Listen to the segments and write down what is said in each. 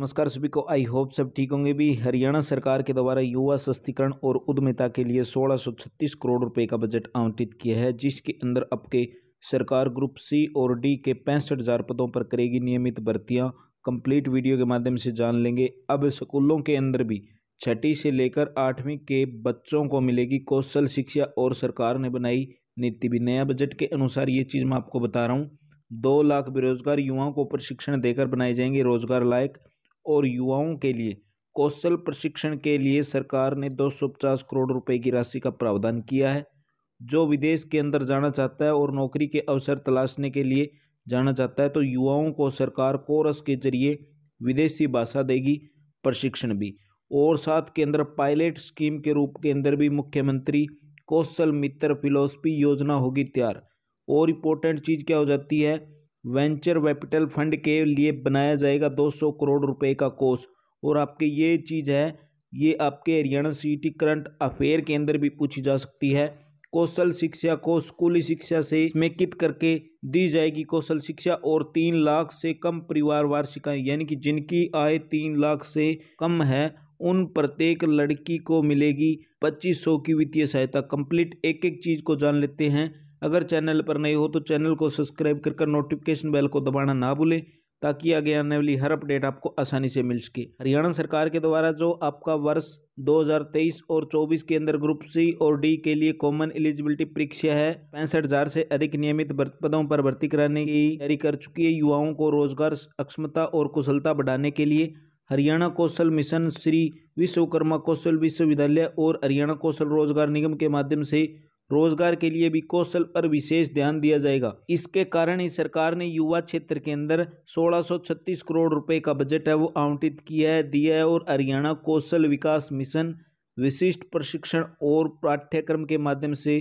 नमस्कार सभी को आई होप सब ठीक होंगे भी हरियाणा सरकार के द्वारा युवा सशक्तिकरण और उद्यमिता के लिए छत्तीस करोड़ रुपए का बजट आवंटित किया है जिसके अंदर आपके सरकार ग्रुप सी और डी के पैंसठ हज़ार पदों पर करेगी नियमित भर्तियां कंप्लीट वीडियो के माध्यम से जान लेंगे अब स्कूलों के अंदर भी छठी से लेकर आठवीं के बच्चों को मिलेगी कौशल शिक्षा और सरकार ने बनाई नीति भी नया बजट के अनुसार ये चीज़ मैं आपको बता रहा हूँ दो लाख बेरोजगार युवाओं को प्रशिक्षण देकर बनाए जाएंगे रोजगार लायक और युवाओं के लिए कौशल प्रशिक्षण के लिए सरकार ने 250 करोड़ रुपए की राशि का प्रावधान किया है जो विदेश के अंदर जाना चाहता है और नौकरी के अवसर तलाशने के लिए जाना चाहता है तो युवाओं को सरकार कोरस के जरिए विदेशी भाषा देगी प्रशिक्षण भी और साथ के अंदर पायलट स्कीम के रूप के अंदर भी मुख्यमंत्री कौशल मित्र फिलोसफी योजना होगी तैयार और इम्पोर्टेंट चीज़ क्या हो जाती है वेंचर कैपिटल फंड के लिए बनाया जाएगा 200 करोड़ रुपए का कोष और आपके ये चीज़ है ये आपके हरियाणा सिटी करंट अफेयर के अंदर भी पूछी जा सकती है कौशल शिक्षा को स्कूली शिक्षा से समेकित करके दी जाएगी कौशल शिक्षा और तीन लाख से कम परिवार वार्षिका यानी कि जिनकी आय तीन लाख से कम है उन प्रत्येक लड़की को मिलेगी पच्चीस सौ की वित्तीय सहायता कंप्लीट एक एक चीज़ को जान लेते हैं अगर चैनल पर नए हो तो चैनल को सब्सक्राइब कर नोटिफिकेशन बेल को दबाना ना भूलें ताकि आगे आने वाली हर अपडेट आपको आसानी से मिल सके हरियाणा सरकार के द्वारा जो आपका वर्ष 2023 और 24 के अंदर ग्रुप सी और डी के लिए कॉमन एलिजिबिलिटी परीक्षा है पैंसठ हजार से अधिक नियमित पदों पर भर्ती कराने की तैयारी कर चुकी है युवाओं को रोजगार अक्षमता और कुशलता बढ़ाने के लिए हरियाणा कौशल मिशन श्री विश्वकर्मा कौशल विश्वविद्यालय और हरियाणा कौशल रोजगार निगम के माध्यम से रोजगार के लिए भी कौशल पर विशेष ध्यान दिया जाएगा इसके कारण ही सरकार ने युवा क्षेत्र के अंदर सोलह करोड़ रुपए का बजट है वो आवंटित किया है दिया है और हरियाणा कौशल विकास मिशन विशिष्ट प्रशिक्षण और पाठ्यक्रम के माध्यम से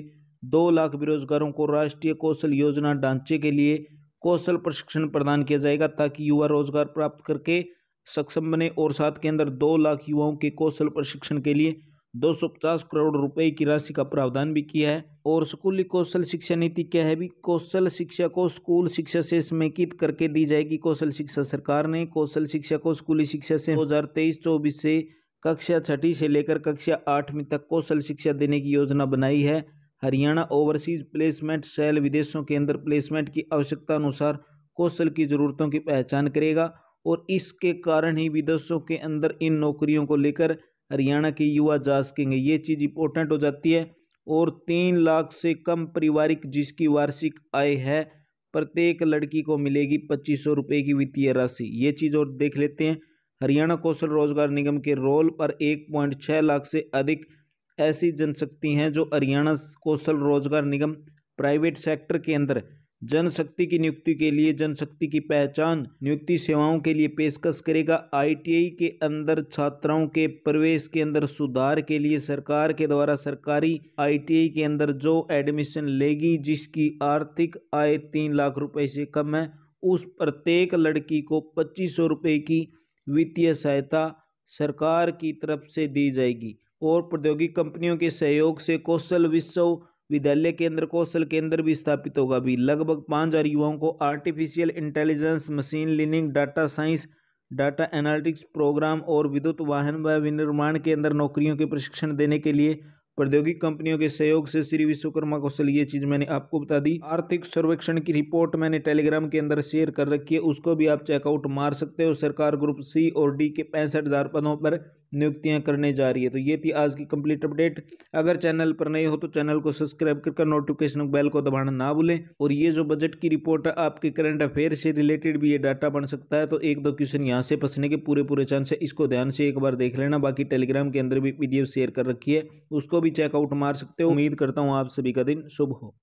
दो लाख बेरोजगारों को राष्ट्रीय कौशल योजना ढांचे के लिए कौशल प्रशिक्षण प्रदान किया जाएगा ताकि युवा रोजगार प्राप्त करके सक्षम बने और साथ के अंदर दो लाख युवाओं के कौशल प्रशिक्षण के लिए 250 करोड़ रुपए की राशि का प्रावधान भी किया है और स्कूली कौशल शिक्षा नीति क्या है भी कौशल शिक्षा को स्कूल शिक्षा से समेकित करके दी जाएगी कौशल शिक्षा सरकार ने कौशल शिक्षा को स्कूली शिक्षा से 2023-24 से कक्षा छठी से लेकर कक्षा आठवीं तक कौशल शिक्षा देने की योजना बनाई है हरियाणा ओवरसीज प्लेसमेंट सेल विदेशों के अंदर प्लेसमेंट की आवश्यकता अनुसार कौशल की ज़रूरतों की पहचान करेगा और इसके कारण ही विदेशों के अंदर इन नौकरियों को लेकर हरियाणा के युवा जा सकेंगे ये चीज़ इंपॉर्टेंट हो जाती है और तीन लाख से कम पारिवारिक जिसकी वार्षिक आय है प्रत्येक लड़की को मिलेगी पच्चीस सौ रुपये की वित्तीय राशि ये चीज़ और देख लेते हैं हरियाणा कौशल रोजगार निगम के रोल पर एक पॉइंट छः लाख से अधिक ऐसी जनशक्ति हैं जो हरियाणा कौशल रोजगार निगम प्राइवेट सेक्टर के अंदर जनशक्ति की नियुक्ति के लिए जनशक्ति की पहचान नियुक्ति सेवाओं के लिए पेशकश करेगा आईटीआई के अंदर छात्राओं के प्रवेश के अंदर सुधार के लिए सरकार के द्वारा सरकारी आईटीआई के अंदर जो एडमिशन लेगी जिसकी आर्थिक आय तीन लाख रुपए से कम है उस प्रत्येक लड़की को पच्चीस सौ रुपये की वित्तीय सहायता सरकार की तरफ से दी जाएगी और प्रौद्योगिक कंपनियों के सहयोग से कौशल विश्व विद्यालय केंद्र कौशल केंद्र भी स्थापित होगा भी लगभग पाँच हज़ार युवाओं को artificial intelligence machine learning data science data analytics programme और विद्युत वाहन व विनिर्माण के अंदर नौकरियों के प्रशिक्षण देने के लिए प्रौद्योगिक कंपनियों के सहयोग से श्री विश्वकर्मा कौशल ये चीज़ मैंने आपको बता दी आर्थिक सर्वेक्षण की रिपोर्ट मैंने टेलीग्राम के अंदर शेयर कर रखी है उसको भी आप चेकआउट मार सकते हो सरकार ग्रुप सी और डी के पैंसठ हज़ार पदों पर नियुक्तियां करने जा रही है तो ये थी आज की कंप्लीट अपडेट अगर चैनल पर नहीं हो तो चैनल को सब्सक्राइब करके नोटिफिकेशन बेल को दबाना ना भूलें और ये जो बजट की रिपोर्ट है आपके करंट अफेयर से रिलेटेड भी ये डाटा बन सकता है तो एक दो क्वेश्चन यहाँ से फंसने के पूरे पूरे चांस है इसको ध्यान से एक बार देख लेना बाकी टेलीग्राम के अंदर भी वीडियो शेयर कर रखी है उसको भी चेकआउट मार सकते हो उम्मीद करता हूँ आप सभी का दिन शुभ हो